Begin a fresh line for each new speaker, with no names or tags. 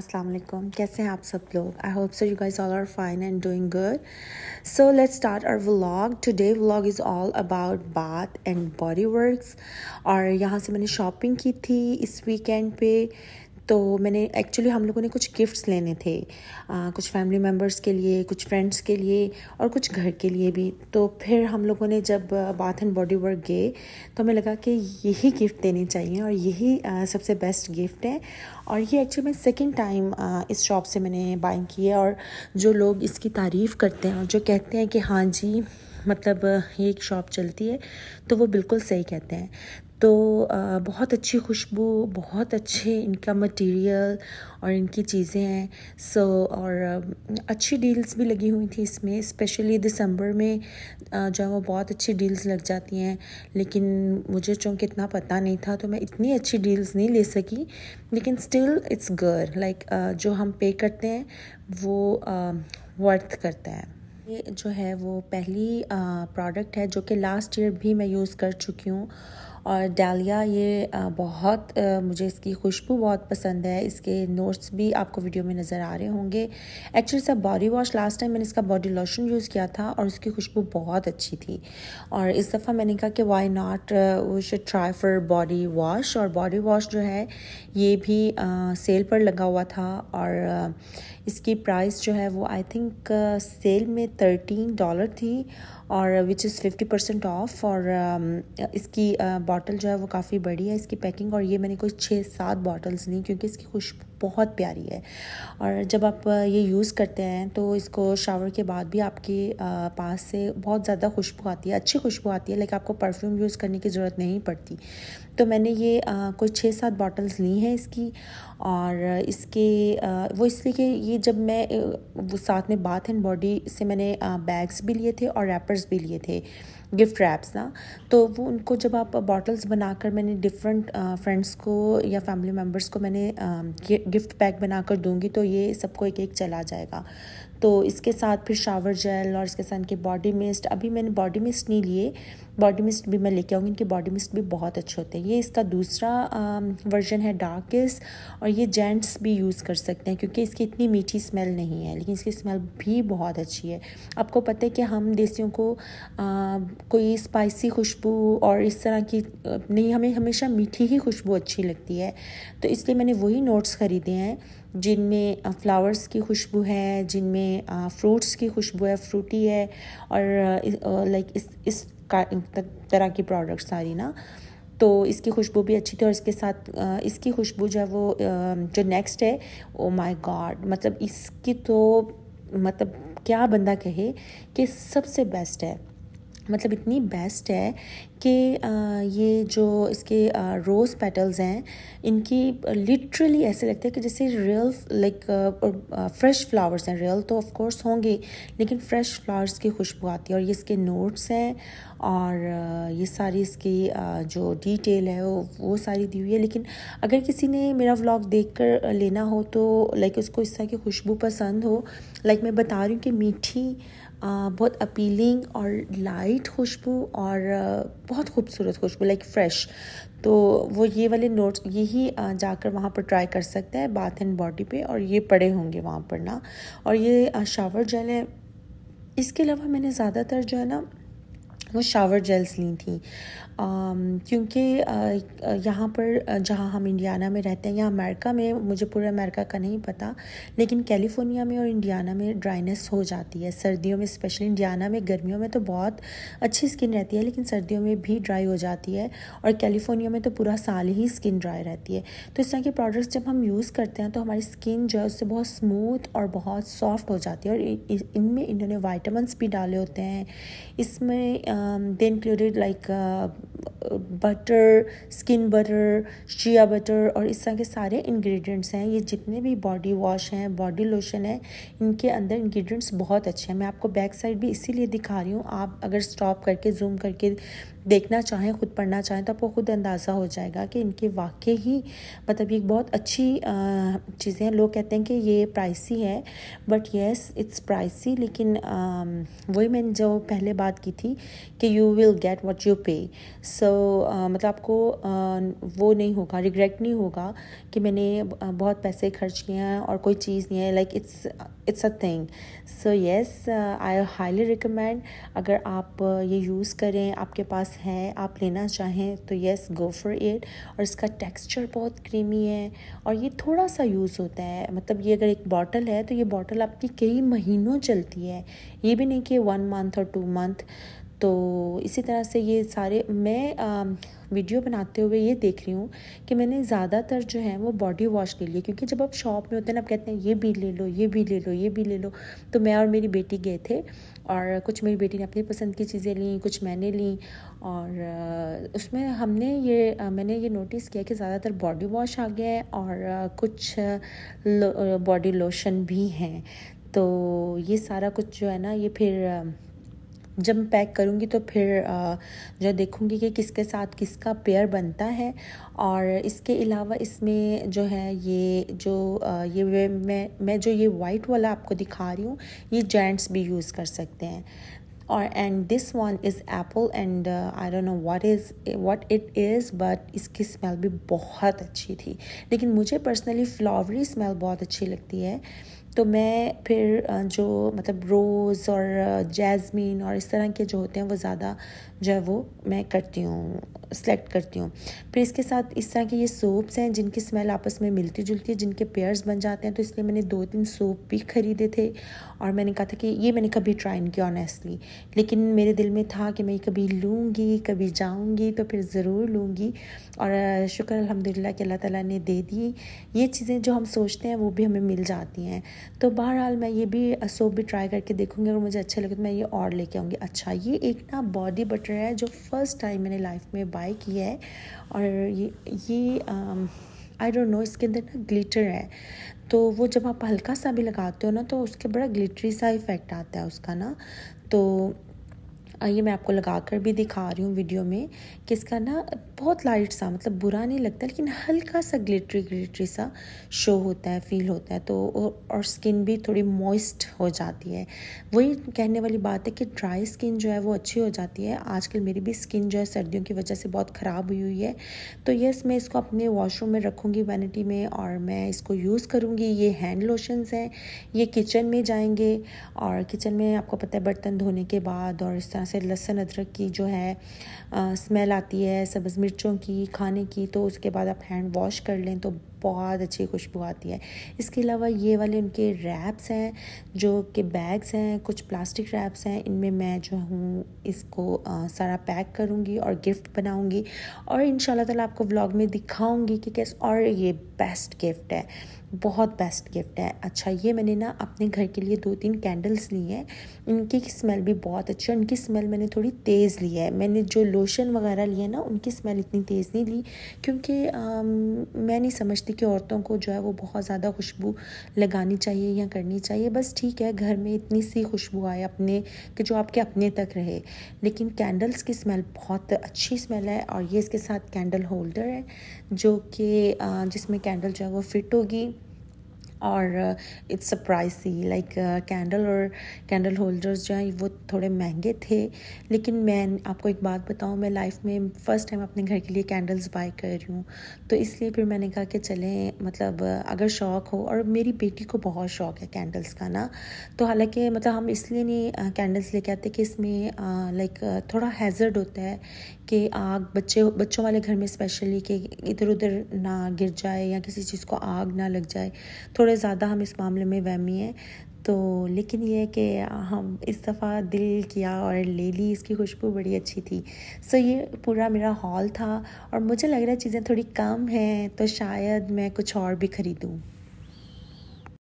अस्सलाम वालेकुम कैसे हैं आप सब लोग I hope so you guys all are fine and doing good so let's start our vlog today vlog is all about Bath and Body Works और यहाँ से मैंने शॉपिंग की थी इस वीकेंड पे तो मैंने एक्चुअली हम लोगों ने कुछ गिफ्ट्स लेने थे आ, कुछ फैमिली मेम्बर्स के लिए कुछ फ्रेंड्स के लिए और कुछ घर के लिए भी तो फिर हम लोगों ने जब बाथ एंड बॉडी वर्क गए तो हमें लगा कि यही गिफ्ट देने चाहिए और यही आ, सबसे बेस्ट गिफ्ट है और ये एक्चुअली मैं सेकेंड टाइम इस शॉप से मैंने बाइंग की है और जो लोग इसकी तारीफ़ करते हैं और जो कहते हैं कि हाँ जी मतलब ये एक शॉप चलती है तो वो बिल्कुल सही कहते हैं तो बहुत अच्छी खुशबू बहुत अच्छे इनका मटेरियल और इनकी चीज़ें हैं सो so, और अच्छी डील्स भी लगी हुई थी इसमें स्पेशली दिसंबर में जो है वो बहुत अच्छी डील्स लग जाती हैं लेकिन मुझे चूँकि इतना पता नहीं था तो मैं इतनी अच्छी डील्स नहीं ले सकी लेकिन स्टिल इट्स गर लाइक जो हम पे करते हैं वो वर्थ करता है ये जो है वो पहली प्रोडक्ट है जो कि लास्ट ईयर भी मैं यूज़ कर चुकी हूँ और डालिया ये बहुत मुझे इसकी खुशबू बहुत पसंद है इसके नोट्स भी आपको वीडियो में नज़र आ रहे होंगे एक्चुअली सब बॉडी वॉश लास्ट टाइम मैंने इसका बॉडी लोशन यूज़ किया था और उसकी खुशबू बहुत अच्छी थी और इस दफ़ा मैंने कहा कि why not we should try for body wash और बॉडी वॉश जो है ये भी सेल पर लगा हुआ था और इसकी प्राइस जो है वो आई थिंक सेल में थर्टीन डॉलर थी और which is fifty percent off और um, इसकी बॉटल uh, जो है वो काफ़ी बड़ी है इसकी पैकिंग और ये मैंने कोई छः सात बॉटल्स ली क्योंकि इसकी खुशबू बहुत प्यारी है और जब आप uh, ये यूज़ करते हैं तो इसको शावर के बाद भी आपके uh, पास से बहुत ज़्यादा खुशबू आती है अच्छी खुशबू आती है लेकिन आपको परफ्यूम यूज़ करने की ज़रूरत नहीं पड़ती तो मैंने ये कुछ छः सात बॉटल्स ली हैं इसकी और इसके आ, वो इसलिए कि ये जब मैं वो साथ में बाथ एंड बॉडी से मैंने आ, बैग्स भी लिए थे और रैपर्स भी लिए थे गिफ्ट रैप्स ना तो वो उनको जब आप बॉटल्स बनाकर मैंने डिफरेंट फ्रेंड्स को या फैमिली मेम्बर्स को मैंने गिफ्ट पैक बनाकर दूंगी तो ये सबको एक एक चला जाएगा तो इसके साथ फिर शावर जेल और इसके साथ इनके बॉडी मिस्ट अभी मैंने बॉडी मिस्ट नहीं लिए बॉडी मिस्ट भी मैं लेके आऊँगी इनके बॉडी मिस्ट भी बहुत अच्छे होते हैं ये इसका दूसरा वर्जन है डार्किस और ये जेंट्स भी यूज़ कर सकते हैं क्योंकि इसकी इतनी मीठी स्मेल नहीं है लेकिन इसकी स्मेल भी बहुत अच्छी है आपको पता है कि हम देसियों को आ, कोई स्पाइसी खुशबू और इस तरह की नहीं हमें हमेशा मीठी ही खुशबू अच्छी लगती है तो इसलिए मैंने वही नोट्स ख़रीदे हैं जिनमें फ़्लावर्स की खुशबू है जिनमें फ्रूट्स की खुशबू है फ्रूटी है और लाइक इस इस तरह की प्रोडक्ट्स सारी ना तो इसकी खुशबू भी अच्छी थी और इसके साथ इसकी खुशबू जो है वो जो नेक्स्ट है ओ माय गॉड मतलब इसकी तो मतलब क्या बंदा कहे कि सबसे बेस्ट है मतलब इतनी बेस्ट है कि ये जो इसके रोज़ पेटल्स हैं इनकी लिटरली ऐसे लगते हैं कि जैसे रियल लाइक फ्रेश फ्लावर्स हैं रियल तो ऑफ कोर्स होंगे लेकिन फ्रेश फ्लावर्स की खुशबू आती है और ये इसके नोट्स हैं और ये सारी इसकी जो डिटेल है वो वो सारी दी हुई है लेकिन अगर किसी ने मेरा व्लॉग देख कर लेना हो तो लाइक उसको इस तरह की खुशबू पसंद हो लाइक मैं बता रही हूँ कि मीठी बहुत अपीलिंग और लाइट खुशबू और बहुत खूबसूरत खुशबू लाइक फ्रेश तो वो ये वाले नोट्स यही जाकर वहाँ पर ट्राई कर सकते हैं बाथ एंड बॉडी पे और ये पड़े होंगे वहाँ पर ना और ये शावर जेल है इसके अलावा मैंने ज़्यादातर जो है ना वो शावर जेल्स ली थी क्योंकि यहाँ पर जहाँ हम इंडियाना में रहते हैं या अमेरिका में मुझे पूरे अमेरिका का नहीं पता लेकिन कैलिफोर्निया में और इंडियाना में ड्राइनेस हो जाती है सर्दियों में स्पेशली इंडियाना में गर्मियों में तो बहुत अच्छी स्किन रहती है लेकिन सर्दियों में भी ड्राई हो जाती है और कैलिफोर्निया में तो पूरा साल ही स्किन ड्राई रहती है तो इस तरह के प्रोडक्ट्स जब हम यूज़ करते हैं तो हमारी स्किन जो है उससे बहुत स्मूथ और बहुत सॉफ्ट हो जाती है और इनमें इन्होंने वाइटामस भी डाले होते हैं इसमें um, they included like butter skin butter shea butter और इस तरह के सारे ingredients हैं ये जितने भी बॉडी वॉश हैं बॉडी लोशन है इनके अंदर ingredients बहुत अच्छे हैं मैं आपको बैक साइड भी इसीलिए दिखा रही हूँ आप अगर स्टॉप करके जूम करके देखना चाहें खुद पढ़ना चाहें तो आपको खुद अंदाज़ा हो जाएगा कि इनके वाकई ही मतलब ये बहुत अच्छी चीज़ें हैं लोग कहते हैं कि ये प्राइसी है बट येस इट्स प्राइसी लेकिन वही मैंने जो पहले बात की थी कि you will get what you pay so मतलब आपको uh, वो नहीं होगा रिग्रेट नहीं होगा कि मैंने बहुत पैसे खर्च किए हैं और कोई चीज़ नहीं है like it's it's a thing so yes I highly recommend अगर आप ये यूज़ करें आपके पास है आप लेना चाहें तो येस गो फॉर इट और इसका टेक्सचर बहुत क्रीमी है और ये थोड़ा सा यूज़ होता है मतलब ये अगर एक बॉटल है तो ये बॉटल आपकी कई महीनों चलती है ये भी नहीं कि वन मंथ और टू मंथ तो इसी तरह से ये सारे मैं आ, वीडियो बनाते हुए ये देख रही हूँ कि मैंने ज़्यादातर जो है वो बॉडी वॉश के लिए क्योंकि जब आप शॉप में होते हैं ना आप कहते हैं ये भी ले लो ये भी ले लो ये भी ले लो तो मैं और मेरी बेटी गए थे और कुछ मेरी बेटी ने अपनी पसंद की चीज़ें ली कुछ मैंने ली और उसमें हमने ये मैंने ये नोटिस किया कि ज़्यादातर बॉडी वॉश आ गया है और कुछ बॉडी लोशन भी हैं तो ये सारा कुछ जो है ना ये फिर जब पैक करूँगी तो फिर जो देखूँगी कि किसके साथ किसका पेयर बनता है और इसके अलावा इसमें जो है ये जो ये मैं मैं जो ये वाइट वाला आपको दिखा रही हूँ ये जेंट्स भी यूज़ कर सकते हैं और and this one is apple and I don't know what is what it is but इसकी स्मेल भी बहुत अच्छी थी लेकिन मुझे पर्सनली फ्लावरी स्मेल बहुत अच्छी लगती है तो मैं फिर जो मतलब रोज़ और जैस्मिन और इस तरह के जो होते हैं वो ज़्यादा जो है वो मैं करती हूँ सेलेक्ट करती हूँ फिर इसके साथ इस तरह के ये सोप्स हैं जिनकी स्मेल आपस में मिलती जुलती है जिनके पेयर्स बन जाते हैं तो इसलिए मैंने दो तीन सोप भी ख़रीदे थे और मैंने कहा था कि ये मैंने कभी ट्राई नहीं किया ऑनेस्टली लेकिन मेरे दिल में था कि मैं कभी लूँगी कभी जाऊँगी तो फिर ज़रूर लूँगी और शुक्र अलहमदिल्ला कि अल्लाह ताली ने दे दी ये चीज़ें जो हम सोचते हैं वो भी हमें मिल जाती हैं तो बहरहाल मैं ये भी सोप भी ट्राई करके देखूंगी अगर मुझे अच्छे लगे तो मैं ये और लेके आऊँगी अच्छा ये एक ना बॉडी बटर है जो फ़र्स्ट टाइम मैंने लाइफ में बाय किया है और ये ये आई डोंट नो इसके अंदर ना ग्लिटर है तो वो जब आप हल्का सा भी लगाते हो ना तो उसके बड़ा ग्लिटरी सा इफ़ेक्ट आता है उसका ना तो ये मैं आपको लगा कर भी दिखा रही हूँ वीडियो में कि इसका ना बहुत लाइट सा मतलब बुरा नहीं लगता लेकिन हल्का सा ग्लिटरी ग्लिटरी सा शो होता है फील होता है तो और स्किन भी थोड़ी मॉइस्ट हो जाती है वही कहने वाली बात है कि ड्राई स्किन जो है वो अच्छी हो जाती है आजकल मेरी भी स्किन जो है सर्दियों की वजह से बहुत ख़राब हुई हुई है तो यस मैं इसको अपने वॉशरूम में रखूँगी वैनिटी में और मैं इसको यूज़ करूँगी ये हैंड लोशंस हैं ये किचन में जाएंगे और किचन में आपको पता है बर्तन धोने के बाद और इस तरह से लहसुन अदरक की जो है आ, स्मेल आती है सब्ज़ मिर्चों की खाने की तो उसके बाद आप हैंड वॉश कर लें तो बहुत अच्छी खुशबू आती है इसके अलावा ये वाले उनके रैप्स हैं जो कि बैग्स हैं कुछ प्लास्टिक रैप्स हैं इनमें मैं जो हूँ इसको आ, सारा पैक करूँगी और गिफ्ट बनाऊँगी और इन शाला आपको व्लॉग में दिखाऊँगी कि कैसे और ये बेस्ट गिफ्ट है बहुत बेस्ट गिफ्ट है अच्छा ये मैंने ना अपने घर के लिए दो तीन कैंडल्स ली हैं इनकी स्मेल भी बहुत अच्छी है उनकी स्मेल मैंने थोड़ी तेज़ ली है मैंने जो लोशन वगैरह लिए ना उनकी स्मेल इतनी तेज़ नहीं ली क्योंकि मैं नहीं समझती कि औरतों को जो है वो बहुत ज़्यादा खुशबू लगानी चाहिए या करनी चाहिए बस ठीक है घर में इतनी सी खुशबू आए अपने कि जो आपके अपने तक रहे लेकिन कैंडल्स की स्मेल बहुत अच्छी स्मेल है और ये इसके साथ कैंडल होल्डर है जो कि जिसमें कैंडल जो है वो फिट होगी और it's surprise see like candle और कैंडल होल्डर्स जो हैं वो थोड़े महंगे थे लेकिन मैं आपको एक बात बताऊँ मैं लाइफ में फ़र्स्ट टाइम अपने घर के लिए कैंडल्स बाय कर रही हूँ तो इसलिए फिर मैंने कहा कि चलें मतलब uh, अगर शौक़ हो और मेरी बेटी को बहुत शौक़ है कैंडल्स का ना तो हालांकि मतलब हम इसलिए नहीं कैंडल्स uh, लेके आते कि इसमें लाइक uh, थोड़ा हैज़र्ड होता है कि आग बच्चे बच्चों वाले घर में स्पेशली कि इधर उधर ना गिर जाए या किसी चीज़ को आग ना लग जाए थोड़ा थोड़े ज़्यादा हम इस मामले में वहमी हैं तो लेकिन ये है कि हम इस दफ़ा दिल किया और ले ली इसकी खुशबू बड़ी अच्छी थी सो ये पूरा मेरा हॉल था और मुझे लग रहा है चीज़ें थोड़ी कम हैं तो शायद मैं कुछ और भी ख़रीदूँ